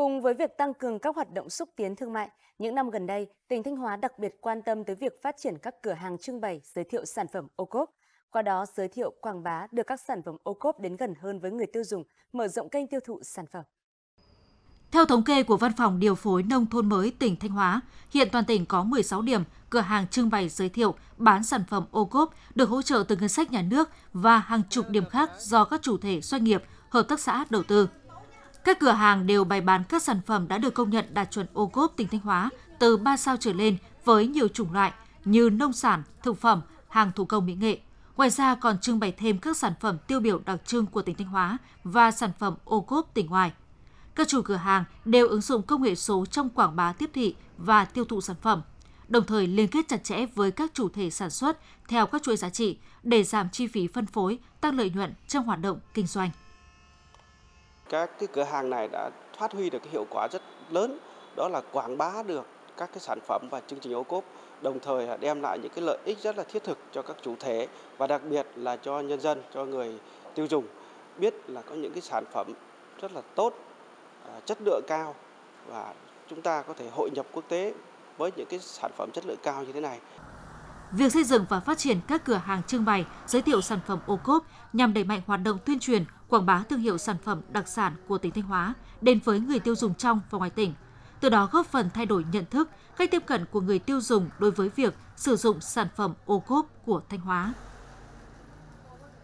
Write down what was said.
Cùng với việc tăng cường các hoạt động xúc tiến thương mại, những năm gần đây, tỉnh Thanh Hóa đặc biệt quan tâm tới việc phát triển các cửa hàng trưng bày giới thiệu sản phẩm ô cốp, qua đó giới thiệu quảng bá được các sản phẩm ô cốp đến gần hơn với người tiêu dùng, mở rộng kênh tiêu thụ sản phẩm. Theo thống kê của Văn phòng Điều phối Nông thôn mới tỉnh Thanh Hóa, hiện toàn tỉnh có 16 điểm cửa hàng trưng bày giới thiệu bán sản phẩm ô cốp được hỗ trợ từ ngân sách nhà nước và hàng chục điểm khác do các chủ thể doanh nghiệp, hợp tác xã đầu tư. Các cửa hàng đều bày bán các sản phẩm đã được công nhận đạt chuẩn ô cốp tỉnh Thanh Hóa từ 3 sao trở lên với nhiều chủng loại như nông sản, thực phẩm, hàng thủ công mỹ nghệ. Ngoài ra còn trưng bày thêm các sản phẩm tiêu biểu đặc trưng của tỉnh Thanh Hóa và sản phẩm ô cốp tỉnh ngoài. Các chủ cửa hàng đều ứng dụng công nghệ số trong quảng bá tiếp thị và tiêu thụ sản phẩm, đồng thời liên kết chặt chẽ với các chủ thể sản xuất theo các chuỗi giá trị để giảm chi phí phân phối, tăng lợi nhuận trong hoạt động kinh doanh các cái cửa hàng này đã phát huy được cái hiệu quả rất lớn đó là quảng bá được các cái sản phẩm và chương trình ô cốp đồng thời đem lại những cái lợi ích rất là thiết thực cho các chủ thể và đặc biệt là cho nhân dân cho người tiêu dùng biết là có những cái sản phẩm rất là tốt à, chất lượng cao và chúng ta có thể hội nhập quốc tế với những cái sản phẩm chất lượng cao như thế này Việc xây dựng và phát triển các cửa hàng trưng bày, giới thiệu sản phẩm ô cốp nhằm đẩy mạnh hoạt động tuyên truyền, quảng bá thương hiệu sản phẩm đặc sản của tỉnh Thanh Hóa đến với người tiêu dùng trong và ngoài tỉnh. Từ đó góp phần thay đổi nhận thức, cách tiếp cận của người tiêu dùng đối với việc sử dụng sản phẩm ô cốp của Thanh Hóa.